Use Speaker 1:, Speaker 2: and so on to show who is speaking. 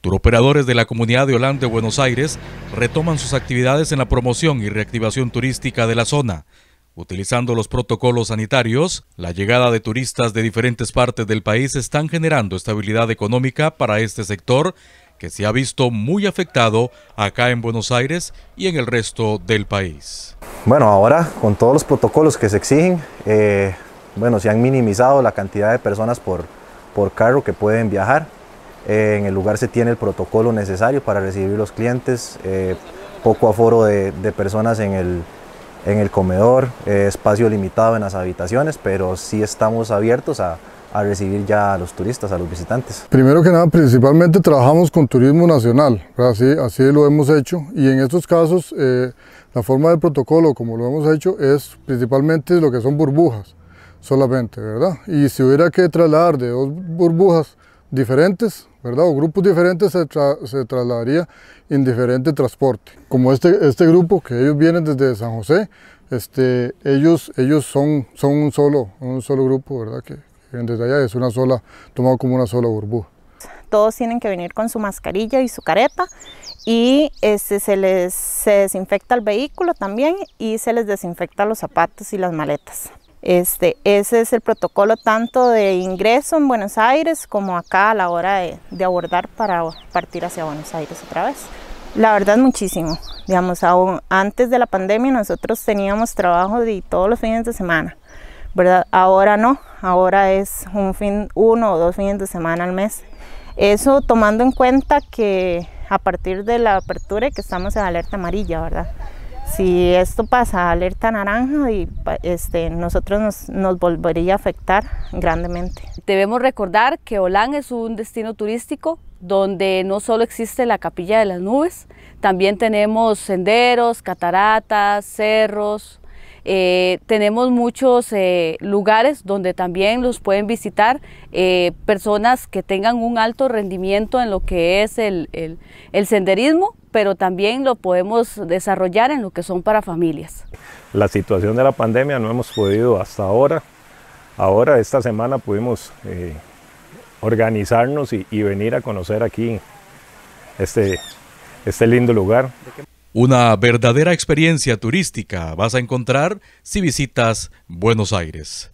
Speaker 1: Turoperadores de la comunidad de Holanda de Buenos Aires retoman sus actividades en la promoción y reactivación turística de la zona. Utilizando los protocolos sanitarios, la llegada de turistas de diferentes partes del país están generando estabilidad económica para este sector que se ha visto muy afectado acá en Buenos Aires y en el resto del país.
Speaker 2: Bueno, ahora con todos los protocolos que se exigen, eh, bueno, se han minimizado la cantidad de personas por, por carro que pueden viajar eh, en el lugar se tiene el protocolo necesario para recibir los clientes, eh, poco aforo de, de personas en el, en el comedor, eh, espacio limitado en las habitaciones, pero sí estamos abiertos a, a, recibir ya a los turistas, a los visitantes.
Speaker 3: Primero que nada, principalmente trabajamos con turismo nacional, así, así lo hemos hecho, y en estos casos la forma del protocolo, como lo hemos hecho, es principalmente lo que son burbujas solamente, ¿verdad? Y si hubiera que trasladar de dos burbujas diferentes, ¿verdad? O grupos diferentes se, trasladaría en diferente transporte. Como este, este grupo, que ellos vienen desde San José, este, ellos, ellos son, son un, solo, un solo grupo, ¿verdad? Que, desde allá es una sola, tomado como una sola burbuja.
Speaker 4: Todos tienen que venir con su mascarilla y su careta y este, se les se desinfecta el vehículo también y se les desinfecta los zapatos y las maletas. Este, ese es el protocolo tanto de ingreso en Buenos Aires como acá a la hora de, abordar para partir hacia Buenos Aires otra vez. La verdad muchísimo. Digamos, antes de la pandemia nosotros teníamos trabajo de todos los fines de semana. ¿verdad? Ahora no, ahora es un fin, uno o dos fines de semana al mes. Eso tomando en cuenta que a partir de la apertura que estamos en alerta amarilla, ¿verdad? Si esto pasa alerta naranja, y, este, nosotros nos, nos volvería a afectar grandemente.
Speaker 5: Debemos recordar que Olán es un destino turístico donde no solo existe la capilla de las nubes, también tenemos senderos, cataratas, cerros, eh, tenemos muchos eh, lugares donde también los pueden visitar eh, personas que tengan un alto rendimiento en lo que es el, senderismo, pero también lo podemos desarrollar en lo que son para familias.
Speaker 2: La situación de la pandemia no hemos podido hasta ahora. Ahora, esta semana, pudimos organizarnos y, venir a conocer aquí este, este lindo lugar.
Speaker 1: Una verdadera experiencia turística vas a encontrar si visitas Buenos Aires.